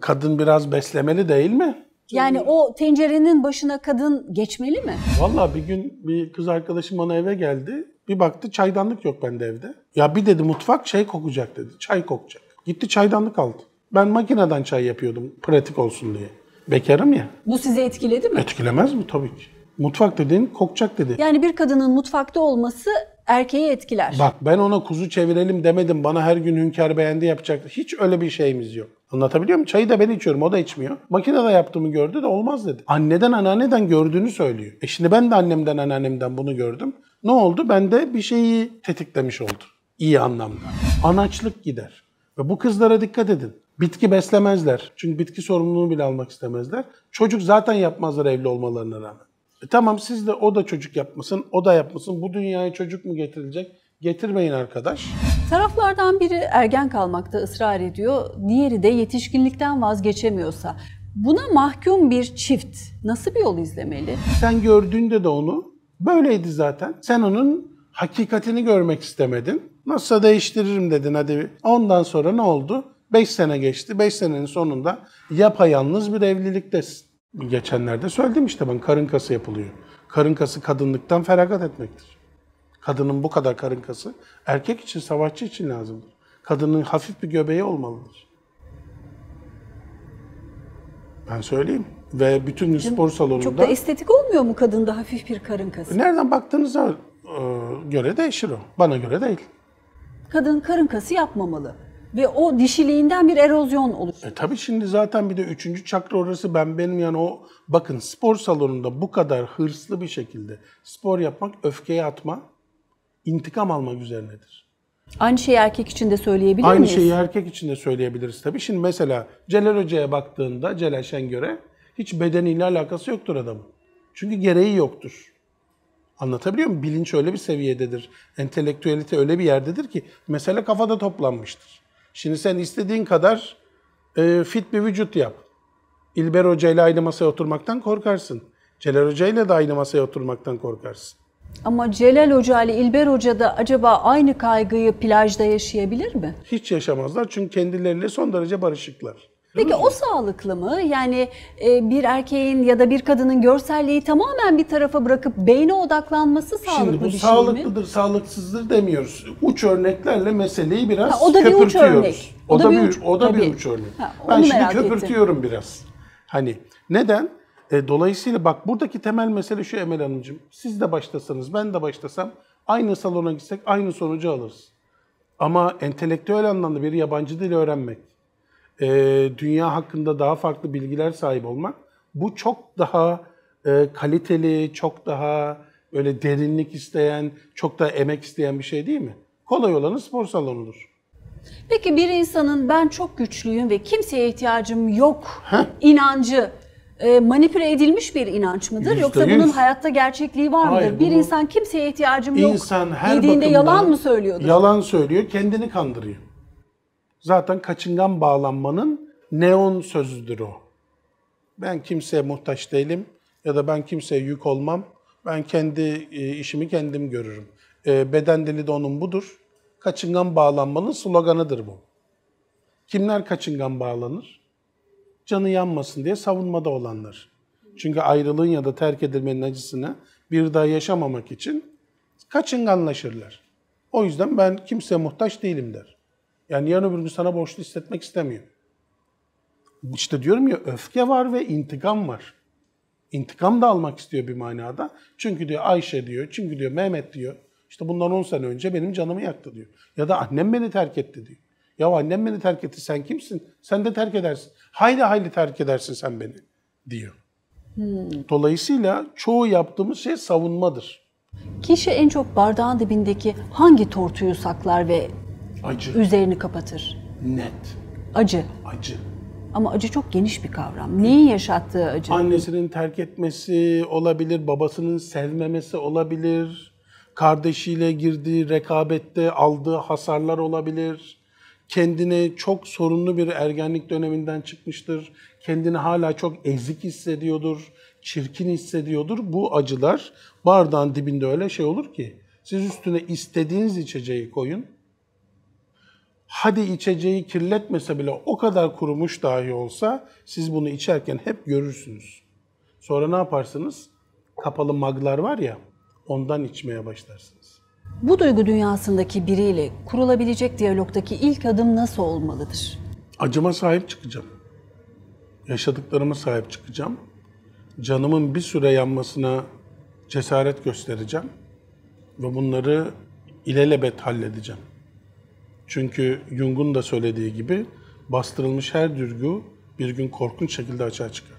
kadın biraz beslemeli değil mi? Yani o tencerenin başına kadın geçmeli mi? Valla bir gün bir kız arkadaşım bana eve geldi. Bir baktı çaydanlık yok bende evde. Ya bir dedi mutfak şey kokacak dedi. Çay kokacak. Gitti çaydanlık aldı. Ben makineden çay yapıyordum pratik olsun diye. Bekarım ya. Bu sizi etkiledi mi? Etkilemez mi? Tabii ki. Mutfak dediğin kokacak dedi. Yani bir kadının mutfakta olması erkeği etkiler. Bak ben ona kuzu çevirelim demedim. Bana her gün hünkâr beğendi yapacak. Hiç öyle bir şeyimiz yok. Anlatabiliyor muyum? Çayı da ben içiyorum, o da içmiyor. Makinede yaptığımı gördü de olmaz dedi. Anneden anneanneden gördüğünü söylüyor. E şimdi ben de annemden anneannemden bunu gördüm. Ne oldu? Ben de bir şeyi tetiklemiş oldu. İyi anlamda. Anaçlık gider. Ve bu kızlara dikkat edin. Bitki beslemezler. Çünkü bitki sorumluluğunu bile almak istemezler. Çocuk zaten yapmazlar evli olmalarına rağmen. E tamam siz de o da çocuk yapmasın, o da yapmasın. Bu dünyaya çocuk mu getirilecek? Getirmeyin arkadaş. Taraflardan biri ergen kalmakta ısrar ediyor, diğeri de yetişkinlikten vazgeçemiyorsa buna mahkum bir çift nasıl bir yol izlemeli? Sen gördüğünde de onu böyleydi zaten. Sen onun hakikatini görmek istemedin. Nasılsa değiştiririm dedin hadi. Ondan sonra ne oldu? 5 sene geçti. 5 senenin sonunda yapayalnız bir evliliktesin. Geçenlerde söyledim işte ben karın kası yapılıyor. Karın kası kadınlıktan feragat etmektir. Kadının bu kadar karınkası erkek için, savaşçı için lazımdır. Kadının hafif bir göbeği olmalıdır. Ben söyleyeyim. Ve bütün Hocam, spor salonunda... Çok da estetik olmuyor mu kadında hafif bir karınkası? Nereden baktığınıza e, göre değişir o. Bana göre değil. Kadın karınkası yapmamalı. Ve o dişiliğinden bir erozyon oluşur. E tabii şimdi zaten bir de üçüncü çakra orası ben benim yani o bakın spor salonunda bu kadar hırslı bir şekilde spor yapmak öfkeye atma intikam almak üzerinedir. Aynı şeyi erkek için de söyleyebilir Aynı miyiz? Aynı şeyi erkek için de söyleyebiliriz tabii. Şimdi mesela Celal Hoca'ya baktığında Celal Şengör'e hiç bedeniyle alakası yoktur adamın. Çünkü gereği yoktur. Anlatabiliyor muyum? Bilinç öyle bir seviyededir. Entelektüelite öyle bir yerdedir ki mesele kafada toplanmıştır. Şimdi sen istediğin kadar e, fit bir vücut yap. İlber Hoca ile aynı masaya oturmaktan korkarsın. Celal Hoca ile de aynı masaya oturmaktan korkarsın. Ama Celal Hoca ile İlber Hoca da acaba aynı kaygıyı plajda yaşayabilir mi? Hiç yaşamazlar çünkü kendileriyle son derece barışıklar. Peki o sağlıklı mı? Yani e, bir erkeğin ya da bir kadının görselliği tamamen bir tarafa bırakıp beyne odaklanması sağlıklı Şimdi bu bir şey sağlıklıdır, mi? sağlıklıdır, sağlıksızdır demiyoruz. Uç örneklerle meseleyi biraz ha, o da bir uç örnek. O, o da bir, uç, o da tabii. bir uç örnek. Ha, ben şimdi köpürtüyorum ettim. biraz. Hani neden? E, dolayısıyla bak buradaki temel mesele şu Emel Hanımcığım. Siz de başlasanız, ben de başlasam aynı salona gitsek aynı sonucu alırız. Ama entelektüel anlamda bir yabancı dil öğrenmek, e, dünya hakkında daha farklı bilgiler sahip olmak bu çok daha e, kaliteli, çok daha öyle derinlik isteyen, çok daha emek isteyen bir şey değil mi? Kolay olanı spor salonudur. Peki bir insanın ben çok güçlüyüm ve kimseye ihtiyacım yok Heh. inancı e, manipüle edilmiş bir inanç mıdır? Yüzde Yoksa yüz. bunun hayatta gerçekliği var mıdır? Hayır, bir insan kimseye ihtiyacım yok İnsan her dediğinde yalan mı söylüyordur? Yalan söylüyor, kendini kandırıyor. Zaten kaçıngan bağlanmanın neon sözüdür o. Ben kimseye muhtaç değilim ya da ben kimseye yük olmam. Ben kendi e, işimi kendim görürüm. E, beden dili de onun budur. Kaçıngan bağlanmanın sloganıdır bu. Kimler kaçıngan bağlanır? canı yanmasın diye savunmada olanlar. Çünkü ayrılığın ya da terk edilmenin acısını bir daha yaşamamak için kaçınganlaşırlar. O yüzden ben kimseye muhtaç değilim der. Yani yarın öbür gün sana borçlu hissetmek istemiyorum. İşte diyorum ya öfke var ve intikam var. İntikam da almak istiyor bir manada. Çünkü diyor Ayşe diyor, çünkü diyor Mehmet diyor. İşte bundan 10 sene önce benim canımı yaktı diyor. Ya da annem beni terk etti diyor. Ya annem beni terk etti sen kimsin? Sen de terk edersin. Hayli hayli terk edersin sen beni diyor. Hmm. Dolayısıyla çoğu yaptığımız şey savunmadır. Kişi en çok bardağın dibindeki hangi tortuyu saklar ve acı. üzerini kapatır? Net. Acı. Acı. Ama acı çok geniş bir kavram. Neyin yaşattığı acı? Annesinin terk etmesi olabilir, babasının sevmemesi olabilir, kardeşiyle girdiği rekabette aldığı hasarlar olabilir kendini çok sorunlu bir ergenlik döneminden çıkmıştır. Kendini hala çok ezik hissediyordur, çirkin hissediyordur. Bu acılar bardağın dibinde öyle şey olur ki siz üstüne istediğiniz içeceği koyun. Hadi içeceği kirletmese bile o kadar kurumuş dahi olsa siz bunu içerken hep görürsünüz. Sonra ne yaparsınız? Kapalı maglar var ya ondan içmeye başlarsınız. Bu duygu dünyasındaki biriyle kurulabilecek diyalogdaki ilk adım nasıl olmalıdır? Acıma sahip çıkacağım. Yaşadıklarıma sahip çıkacağım. Canımın bir süre yanmasına cesaret göstereceğim ve bunları ilelebet halledeceğim. Çünkü Jung'un da söylediği gibi bastırılmış her dürgü bir gün korkunç şekilde açığa çıkar.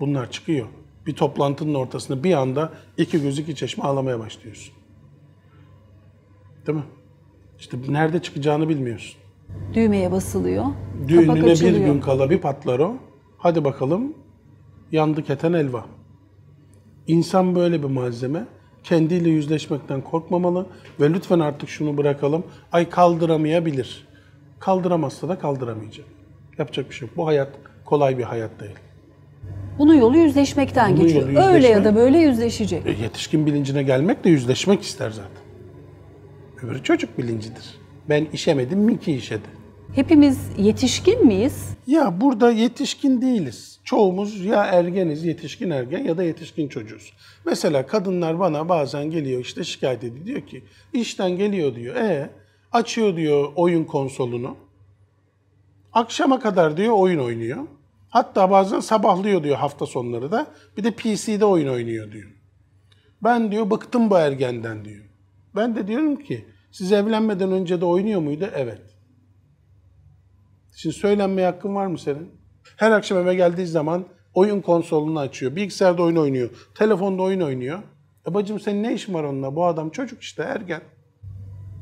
Bunlar çıkıyor. Bir toplantının ortasında bir anda iki göz iki çeşme ağlamaya başlıyorsun. Değil mi? İşte nerede çıkacağını bilmiyorsun. Düğmeye basılıyor. Düğününe bir gün kala bir patlar o. Hadi bakalım yandı keten elva. İnsan böyle bir malzeme. Kendiyle yüzleşmekten korkmamalı ve lütfen artık şunu bırakalım. Ay kaldıramayabilir. Kaldıramazsa da kaldıramayacak. Yapacak bir şey yok. Bu hayat kolay bir hayat değil. Bunun yolu yüzleşmekten Bunun geçiyor. Yolu yüzleşmek, Öyle ya da böyle yüzleşecek. E, yetişkin bilincine gelmek de yüzleşmek ister zaten. Öbürü çocuk bilincidir. Ben işemedim, Miki işedi. Hepimiz yetişkin miyiz? Ya burada yetişkin değiliz. Çoğumuz ya ergeniz, yetişkin ergen ya da yetişkin çocuğuz. Mesela kadınlar bana bazen geliyor işte şikayet ediyor diyor ki işten geliyor diyor. E açıyor diyor oyun konsolunu. Akşama kadar diyor oyun oynuyor. Hatta bazen sabahlıyor diyor hafta sonları da. Bir de PC'de oyun oynuyor diyor. Ben diyor bıktım bu ergenden diyor. Ben de diyorum ki siz evlenmeden önce de oynuyor muydu? Evet. Şimdi söylenmeye hakkın var mı senin? Her akşam eve geldiği zaman oyun konsolunu açıyor. Bilgisayarda oyun oynuyor. Telefonda oyun oynuyor. E bacım senin ne işin var onunla? Bu adam çocuk işte ergen.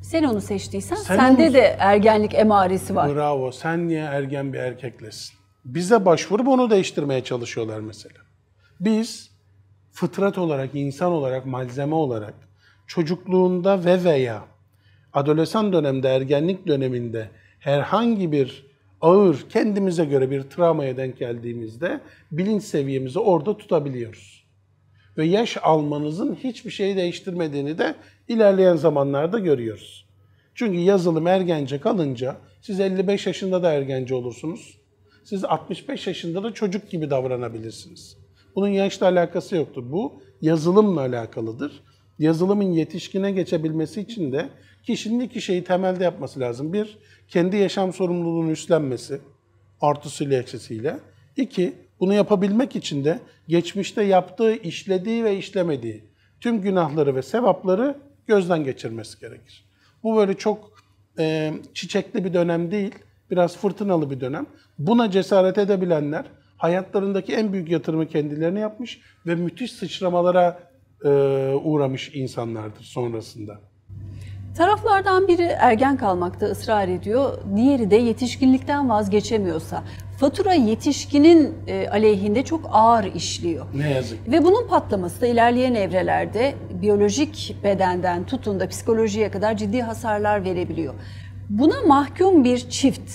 Sen onu seçtiysen sen sende onu... de ergenlik emaresi var. Bravo. Sen niye ergen bir erkeklesin? Bize başvurup onu değiştirmeye çalışıyorlar mesela. Biz fıtrat olarak, insan olarak, malzeme olarak çocukluğunda ve veya adolesan dönemde, ergenlik döneminde herhangi bir ağır, kendimize göre bir travmaya denk geldiğimizde bilinç seviyemizi orada tutabiliyoruz. Ve yaş almanızın hiçbir şeyi değiştirmediğini de ilerleyen zamanlarda görüyoruz. Çünkü yazılım ergence kalınca siz 55 yaşında da ergence olursunuz. Siz 65 yaşında da çocuk gibi davranabilirsiniz. Bunun yaşla alakası yoktur. Bu yazılımla alakalıdır yazılımın yetişkine geçebilmesi için de kişinin iki şeyi temelde yapması lazım. Bir, kendi yaşam sorumluluğunu üstlenmesi artısıyla eksisiyle. İki, bunu yapabilmek için de geçmişte yaptığı, işlediği ve işlemediği tüm günahları ve sevapları gözden geçirmesi gerekir. Bu böyle çok e, çiçekli bir dönem değil, biraz fırtınalı bir dönem. Buna cesaret edebilenler hayatlarındaki en büyük yatırımı kendilerine yapmış ve müthiş sıçramalara e, uğramış insanlardır sonrasında. Taraflardan biri ergen kalmakta ısrar ediyor, diğeri de yetişkinlikten vazgeçemiyorsa fatura yetişkinin e, aleyhinde çok ağır işliyor. Ne yazık. Ve bunun patlaması da ilerleyen evrelerde biyolojik bedenden tutun da psikolojiye kadar ciddi hasarlar verebiliyor. Buna mahkum bir çift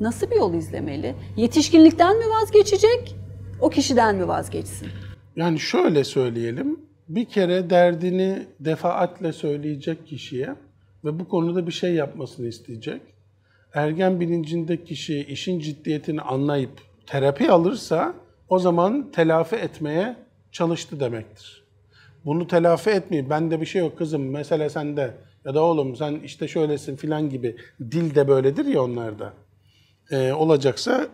nasıl bir yol izlemeli? Yetişkinlikten mi vazgeçecek? O kişiden mi vazgeçsin? Yani şöyle söyleyelim bir kere derdini defaatle söyleyecek kişiye ve bu konuda bir şey yapmasını isteyecek. Ergen bilincinde kişi işin ciddiyetini anlayıp terapi alırsa o zaman telafi etmeye çalıştı demektir. Bunu telafi etmeyi, bende bir şey yok kızım, mesele sende ya da oğlum sen işte şöylesin filan gibi dil de böyledir ya onlarda. Ee, olacaksa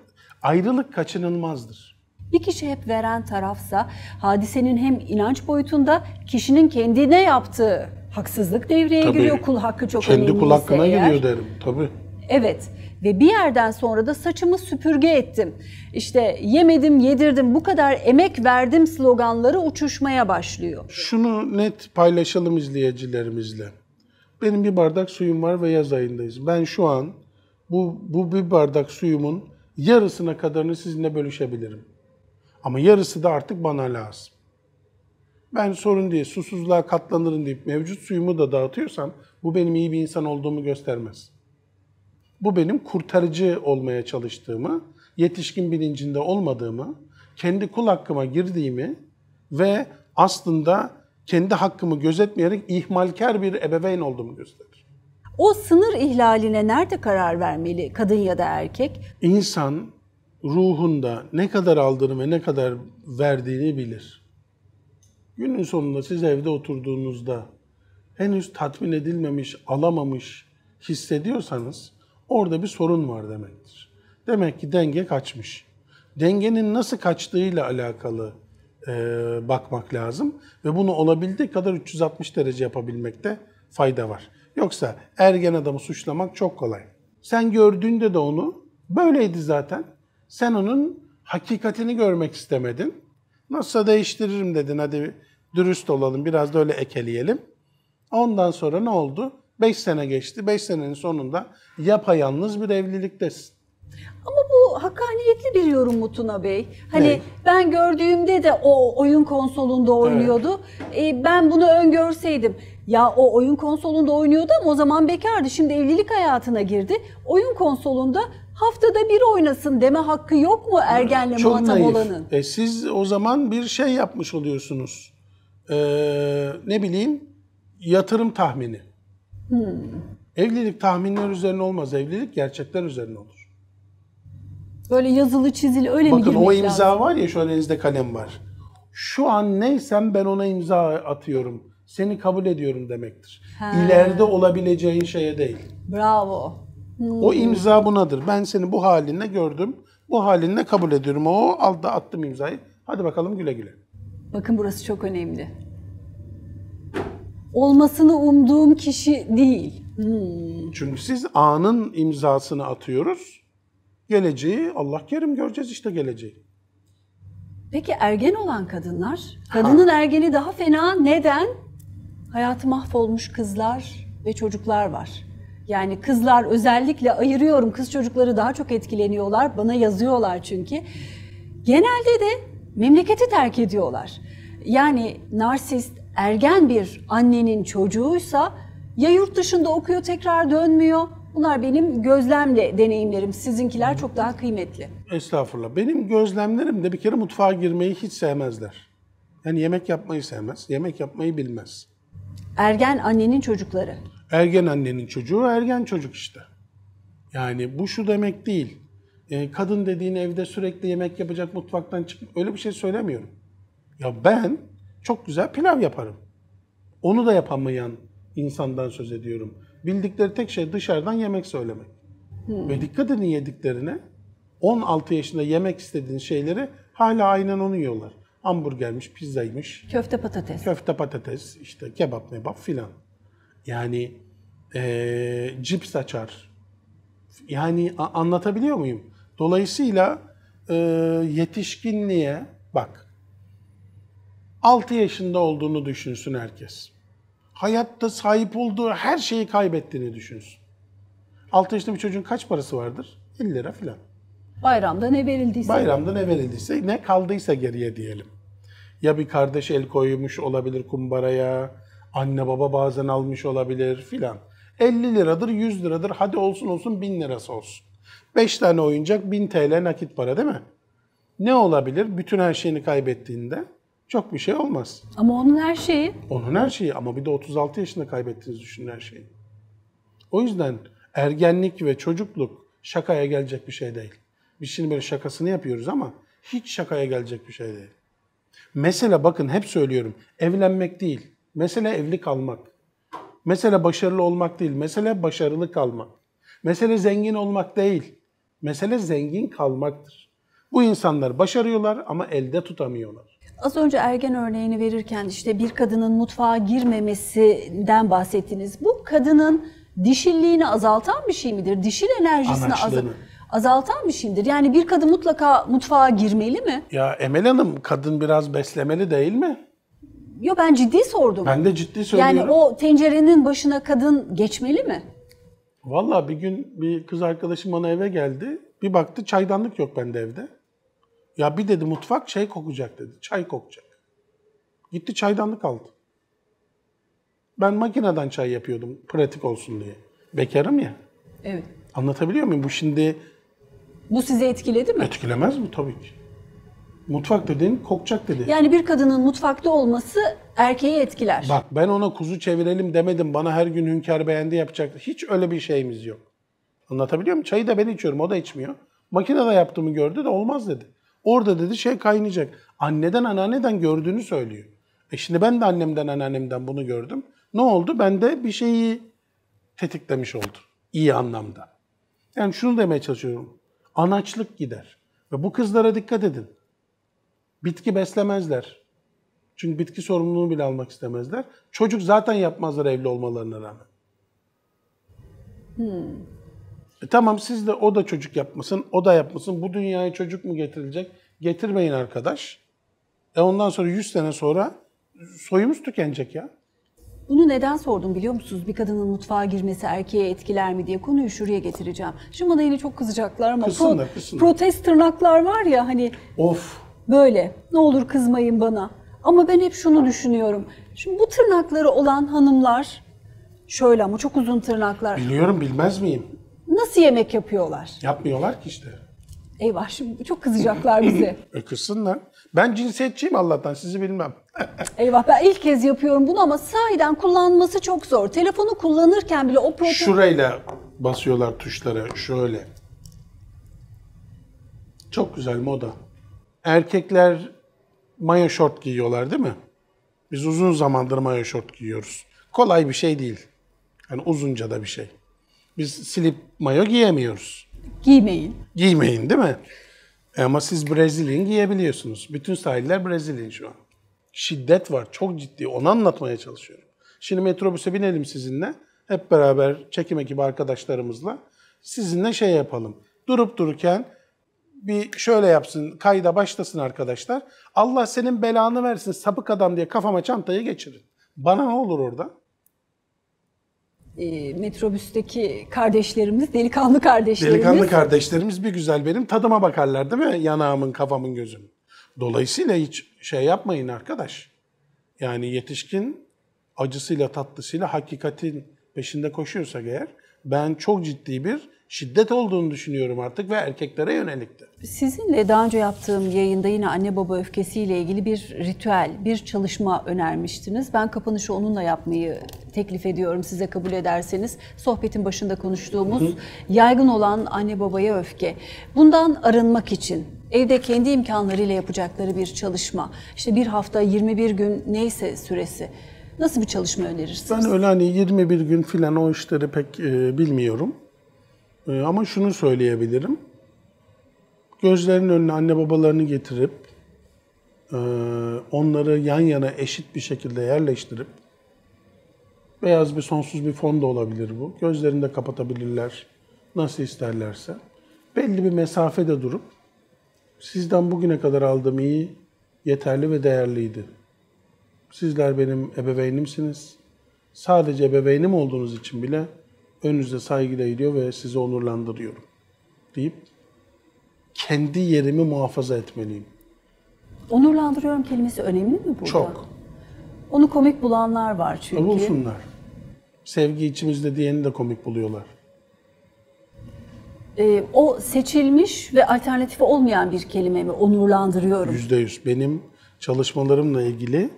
ayrılık kaçınılmazdır. Bir kişi hep veren tarafsa hadisenin hem inanç boyutunda kişinin kendine yaptığı haksızlık devreye tabii, giriyor. Kul hakkı çok önemli. Kendi kul hakkına eğer. giriyor derim tabii. Evet ve bir yerden sonra da saçımı süpürge ettim. İşte yemedim, yedirdim, bu kadar emek verdim sloganları uçuşmaya başlıyor. Şunu net paylaşalım izleyicilerimizle. Benim bir bardak suyum var ve yaz ayındayız. Ben şu an bu, bu bir bardak suyumun yarısına kadarını sizinle bölüşebilirim. Ama yarısı da artık bana lazım. Ben sorun diye susuzluğa katlanırım deyip mevcut suyumu da dağıtıyorsam bu benim iyi bir insan olduğumu göstermez. Bu benim kurtarıcı olmaya çalıştığımı, yetişkin bilincinde olmadığımı, kendi kul hakkıma girdiğimi ve aslında kendi hakkımı gözetmeyerek ihmalkar bir ebeveyn olduğumu gösterir. O sınır ihlaline nerede karar vermeli kadın ya da erkek? İnsan ruhunda ne kadar aldığını ve ne kadar verdiğini bilir. Günün sonunda siz evde oturduğunuzda henüz tatmin edilmemiş, alamamış hissediyorsanız orada bir sorun var demektir. Demek ki denge kaçmış. Dengenin nasıl kaçtığıyla alakalı e, bakmak lazım ve bunu olabildiği kadar 360 derece yapabilmekte fayda var. Yoksa ergen adamı suçlamak çok kolay. Sen gördüğünde de onu böyleydi zaten sen onun hakikatini görmek istemedin. Nasılsa değiştiririm dedin hadi dürüst olalım biraz da öyle ekeleyelim. Ondan sonra ne oldu? Beş sene geçti. Beş senenin sonunda yapayalnız bir evliliktesin. Ama bu hakkaniyetli bir yorum Mutuna Bey. Hani ne? ben gördüğümde de o oyun konsolunda oynuyordu. Evet. E, ben bunu öngörseydim. Ya o oyun konsolunda oynuyordu ama o zaman bekardı. Şimdi evlilik hayatına girdi. Oyun konsolunda haftada bir oynasın deme hakkı yok mu ergenle Çok muhatap naif. olanın? E, siz o zaman bir şey yapmış oluyorsunuz. E, ne bileyim yatırım tahmini. Hmm. Evlilik tahminler üzerine olmaz. Evlilik gerçekler üzerine olur. Böyle yazılı çizili öyle Bakın, mi girmek Bakın o imza lazım? var ya şu an elinizde kalem var. Şu an neysem ben ona imza atıyorum. Seni kabul ediyorum demektir. He. İleride olabileceğin şeye değil. Bravo. O hmm. imza bunadır. Ben seni bu halinde gördüm. Bu halinde kabul ediyorum. O aldı attım imzayı. Hadi bakalım güle güle. Bakın burası çok önemli. Olmasını umduğum kişi değil. Hmm. Çünkü siz anın imzasını atıyoruz. Geleceği Allah kerim göreceğiz işte geleceği. Peki ergen olan kadınlar? Kadının ha. ergeni daha fena. Neden? Hayatı mahvolmuş kızlar ve çocuklar var. Yani kızlar özellikle ayırıyorum kız çocukları daha çok etkileniyorlar bana yazıyorlar çünkü. Genelde de memleketi terk ediyorlar. Yani narsist ergen bir annenin çocuğuysa ya yurt dışında okuyor tekrar dönmüyor. Bunlar benim gözlemle deneyimlerim. Sizinkiler çok daha kıymetli. Estağfurullah. Benim gözlemlerim de bir kere mutfağa girmeyi hiç sevmezler. Yani yemek yapmayı sevmez, yemek yapmayı bilmez. Ergen annenin çocukları. Ergen annenin çocuğu ergen çocuk işte. Yani bu şu demek değil. E, kadın dediğin evde sürekli yemek yapacak mutfaktan çıkıp öyle bir şey söylemiyorum. Ya ben çok güzel pilav yaparım. Onu da yapamayan insandan söz ediyorum. Bildikleri tek şey dışarıdan yemek söylemek. Hmm. Ve dikkat edin yediklerine. 16 yaşında yemek istediğin şeyleri hala aynen onu yiyorlar. Hamburgermiş, pizzaymış. Köfte patates. Köfte patates, işte kebap mebap filan. Yani e, cips açar. Yani a- anlatabiliyor muyum? Dolayısıyla e, yetişkinliğe bak. 6 yaşında olduğunu düşünsün herkes. Hayatta sahip olduğu her şeyi kaybettiğini düşünsün. 6 yaşında bir çocuğun kaç parası vardır? 50 lira falan. Bayramda ne verildiyse. Bayramda ne verildiyse, ne kaldıysa geriye diyelim. Ya bir kardeş el koymuş olabilir kumbaraya, Anne baba bazen almış olabilir filan. 50 liradır, 100 liradır, hadi olsun olsun 1000 lirası olsun. 5 tane oyuncak 1000 TL nakit para değil mi? Ne olabilir bütün her şeyini kaybettiğinde? Çok bir şey olmaz. Ama onun her şeyi. Onun her şeyi ama bir de 36 yaşında kaybettiğinizi düşünün her şeyi. O yüzden ergenlik ve çocukluk şakaya gelecek bir şey değil. Biz şimdi böyle şakasını yapıyoruz ama hiç şakaya gelecek bir şey değil. Mesela bakın hep söylüyorum evlenmek değil. Mesele evli kalmak. Mesele başarılı olmak değil. Mesele başarılı kalmak. Mesele zengin olmak değil. Mesele zengin kalmaktır. Bu insanlar başarıyorlar ama elde tutamıyorlar. Az önce ergen örneğini verirken işte bir kadının mutfağa girmemesinden bahsettiniz. Bu kadının dişilliğini azaltan bir şey midir? Dişil enerjisini azaltan azaltan bir şeydir. Yani bir kadın mutlaka mutfağa girmeli mi? Ya Emel Hanım kadın biraz beslemeli değil mi? Yo ben ciddi sordum. Ben de ciddi söylüyorum. Yani o tencerenin başına kadın geçmeli mi? Valla bir gün bir kız arkadaşım bana eve geldi. Bir baktı çaydanlık yok bende evde. Ya bir dedi mutfak şey kokacak dedi. Çay kokacak. Gitti çaydanlık aldı. Ben makineden çay yapıyordum pratik olsun diye. Bekarım ya. Evet. Anlatabiliyor muyum? Bu şimdi... Bu sizi etkiledi mi? Etkilemez mi? Tabii ki. Mutfak dediğin kokacak dedi. Yani bir kadının mutfakta olması erkeği etkiler. Bak ben ona kuzu çevirelim demedim. Bana her gün hünkâr beğendi yapacak. Hiç öyle bir şeyimiz yok. Anlatabiliyor muyum? Çayı da ben içiyorum. O da içmiyor. Makinede yaptığımı gördü de olmaz dedi. Orada dedi şey kaynayacak. Anneden anneanneden gördüğünü söylüyor. E şimdi ben de annemden anneannemden bunu gördüm. Ne oldu? Ben de bir şeyi tetiklemiş oldu. İyi anlamda. Yani şunu demeye çalışıyorum. Anaçlık gider. Ve bu kızlara dikkat edin. Bitki beslemezler. Çünkü bitki sorumluluğunu bile almak istemezler. Çocuk zaten yapmazlar evli olmalarına rağmen. Hmm. E tamam siz de o da çocuk yapmasın, o da yapmasın. Bu dünyaya çocuk mu getirilecek? Getirmeyin arkadaş. E ondan sonra 100 sene sonra soyumuz tükenecek ya. Bunu neden sordum biliyor musunuz? Bir kadının mutfağa girmesi erkeğe etkiler mi diye konuyu şuraya getireceğim. Şimdi bana yine çok kızacaklar ama kısınlar, kısınlar. protest tırnaklar var ya hani. Of böyle. Ne olur kızmayın bana. Ama ben hep şunu düşünüyorum. Şimdi bu tırnakları olan hanımlar şöyle ama çok uzun tırnaklar. Biliyorum bilmez miyim? Nasıl yemek yapıyorlar? Yapmıyorlar ki işte. Eyvah şimdi çok kızacaklar bize. e kızsınlar. Ben cinsiyetçiyim Allah'tan sizi bilmem. Eyvah ben ilk kez yapıyorum bunu ama sahiden kullanması çok zor. Telefonu kullanırken bile o protein... Şurayla basıyorlar tuşlara şöyle. Çok güzel moda erkekler mayo şort giyiyorlar değil mi? Biz uzun zamandır mayo şort giyiyoruz. Kolay bir şey değil. Yani uzunca da bir şey. Biz silip mayo giyemiyoruz. Giymeyin. Giymeyin değil mi? E ama siz Brezilyin giyebiliyorsunuz. Bütün sahiller Brezilyin şu an. Şiddet var, çok ciddi. Onu anlatmaya çalışıyorum. Şimdi metrobüse binelim sizinle. Hep beraber çekim ekibi arkadaşlarımızla sizinle şey yapalım. Durup dururken bir şöyle yapsın, kayda başlasın arkadaşlar. Allah senin belanı versin sapık adam diye kafama çantayı geçirin. Bana ne olur orada? E, metrobüsteki kardeşlerimiz, delikanlı kardeşlerimiz. Delikanlı kardeşlerimiz bir güzel benim tadıma bakarlar değil mi? Yanağımın, kafamın, gözümün. Dolayısıyla hiç şey yapmayın arkadaş. Yani yetişkin acısıyla tatlısıyla hakikatin peşinde koşuyorsak eğer ben çok ciddi bir şiddet olduğunu düşünüyorum artık ve erkeklere yönelikti. Sizinle daha önce yaptığım yayında yine anne baba öfkesiyle ilgili bir ritüel, bir çalışma önermiştiniz. Ben kapanışı onunla yapmayı teklif ediyorum size kabul ederseniz. Sohbetin başında konuştuğumuz hı hı. yaygın olan anne babaya öfke. Bundan arınmak için evde kendi imkanlarıyla yapacakları bir çalışma. İşte bir hafta 21 gün neyse süresi. Nasıl bir çalışma önerirsiniz? Ben öyle hani 21 gün filan o işleri pek e, bilmiyorum. Ee, ama şunu söyleyebilirim. Gözlerinin önüne anne babalarını getirip e, onları yan yana eşit bir şekilde yerleştirip beyaz bir sonsuz bir fon da olabilir bu. Gözlerini de kapatabilirler nasıl isterlerse. Belli bir mesafede durup sizden bugüne kadar aldığım iyi, yeterli ve değerliydi. Sizler benim ebeveynimsiniz. Sadece ebeveynim olduğunuz için bile önünüze saygıyla gidiyor ve sizi onurlandırıyorum deyip kendi yerimi muhafaza etmeliyim. Onurlandırıyorum kelimesi önemli mi burada? Çok. Onu komik bulanlar var çünkü. E, bulsunlar. Sevgi içimizde diyeni de komik buluyorlar. Ee, o seçilmiş ve alternatifi olmayan bir kelime mi? Onurlandırıyorum. Yüzde yüz. Benim çalışmalarımla ilgili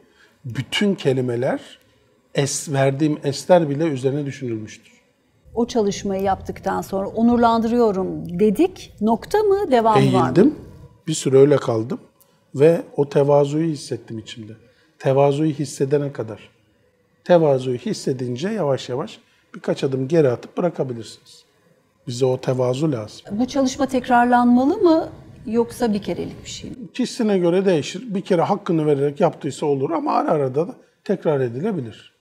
bütün kelimeler es, verdiğim esler bile üzerine düşünülmüştür o çalışmayı yaptıktan sonra onurlandırıyorum dedik. Nokta mı? Devam Eğildim, var mı? Bir süre öyle kaldım ve o tevazuyu hissettim içimde. Tevazuyu hissedene kadar. Tevazuyu hissedince yavaş yavaş birkaç adım geri atıp bırakabilirsiniz. Bize o tevazu lazım. Bu çalışma tekrarlanmalı mı yoksa bir kerelik bir şey mi? Kişisine göre değişir. Bir kere hakkını vererek yaptıysa olur ama ara ara da tekrar edilebilir.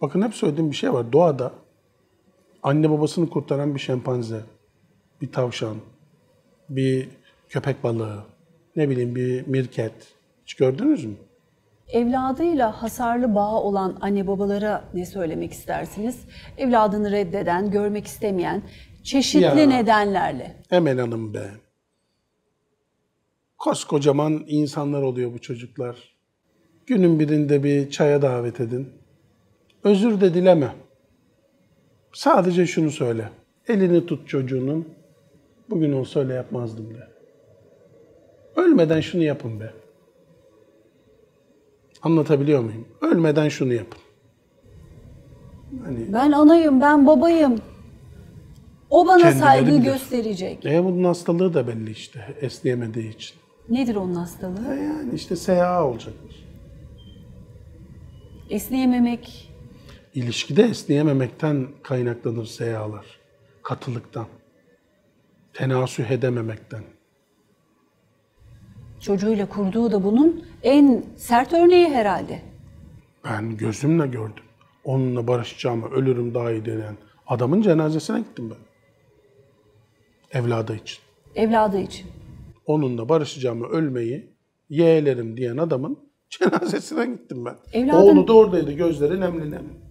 Bakın hep söylediğim bir şey var. Doğada anne babasını kurtaran bir şempanze, bir tavşan, bir köpek balığı, ne bileyim bir mirket. Hiç gördünüz mü? Evladıyla hasarlı bağ olan anne babalara ne söylemek istersiniz? Evladını reddeden, görmek istemeyen, çeşitli Ya. nedenlerle. Emel Hanım be. Koskocaman insanlar oluyor bu çocuklar. Günün birinde bir çaya davet edin. Özür de dileme. Sadece şunu söyle. Elini tut çocuğunun. Bugün olsa öyle yapmazdım de. Ölmeden şunu yapın be. Anlatabiliyor muyum? Ölmeden şunu yapın. Hani ben anayım, ben babayım. O bana saygı bilir. gösterecek. E bunun hastalığı da belli işte esneyemediği için. Nedir onun hastalığı? E yani işte SHA olacakmış. Esneyememek ilişkide esneyememekten kaynaklanır seyalar. Katılıktan. Tenasüh edememekten. Çocuğuyla kurduğu da bunun en sert örneği herhalde. Ben gözümle gördüm. Onunla barışacağımı ölürüm daha iyi denen adamın cenazesine gittim ben. Evladı için. Evladı için. Onunla barışacağımı ölmeyi yeğlerim diyen adamın cenazesine gittim ben. Evladın... Oğlu da oradaydı gözleri nemli nemli.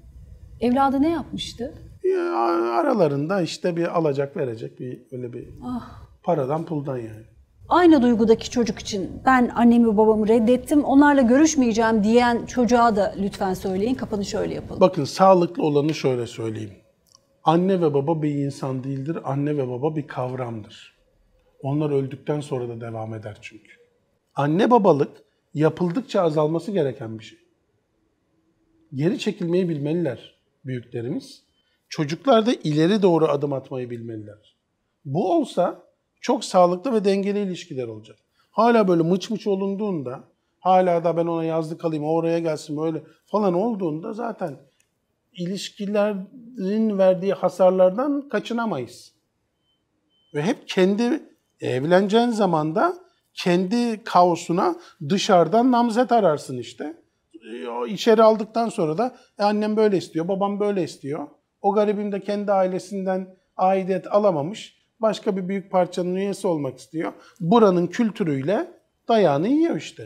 Evladı ne yapmıştı? Ya, aralarında işte bir alacak verecek bir öyle bir ah. paradan puldan yani. Aynı duygudaki çocuk için ben annemi babamı reddettim onlarla görüşmeyeceğim diyen çocuğa da lütfen söyleyin kapanı şöyle yapalım. Bakın sağlıklı olanı şöyle söyleyeyim. Anne ve baba bir insan değildir. Anne ve baba bir kavramdır. Onlar öldükten sonra da devam eder çünkü. Anne babalık yapıldıkça azalması gereken bir şey. Geri çekilmeyi bilmeliler büyüklerimiz. Çocuklar da ileri doğru adım atmayı bilmeliler. Bu olsa çok sağlıklı ve dengeli ilişkiler olacak. Hala böyle mıç mıç olunduğunda, hala da ben ona yazlık alayım, oraya gelsin böyle falan olduğunda zaten ilişkilerin verdiği hasarlardan kaçınamayız. Ve hep kendi evleneceğin zamanda kendi kaosuna dışarıdan namzet ararsın işte. E, içeri aldıktan sonra da e, annem böyle istiyor, babam böyle istiyor. O garibim de kendi ailesinden aidiyet alamamış. Başka bir büyük parçanın üyesi olmak istiyor. Buranın kültürüyle dayağını yiyor işte.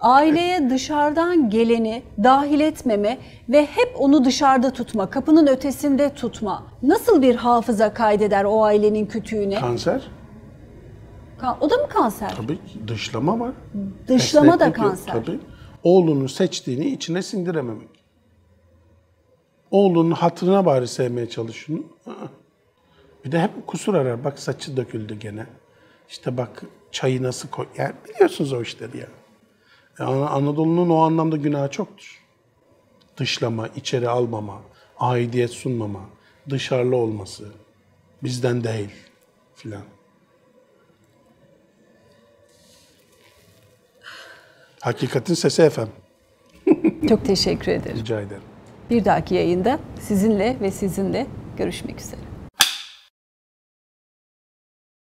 Aileye dışarıdan geleni dahil etmeme ve hep onu dışarıda tutma, kapının ötesinde tutma. Nasıl bir hafıza kaydeder o ailenin kütüğüne? Kanser. Ka- O da mı kanser? Tabii dışlama var. Dışlama da Esneklik yok, kanser. Tabii oğlunu seçtiğini içine sindirememek. Oğlunun hatırına bari sevmeye çalışın. Bir de hep kusur arar. Bak saçı döküldü gene. İşte bak çayı nasıl koy... Yani biliyorsunuz o işleri ya. Yani e, Anadolu'nun o anlamda günahı çoktur. Dışlama, içeri almama, aidiyet sunmama, dışarılı olması, bizden değil filan. Hakikatin Sesi efem. Çok teşekkür ederim. Rica ederim. Bir dahaki yayında sizinle ve sizinle görüşmek üzere.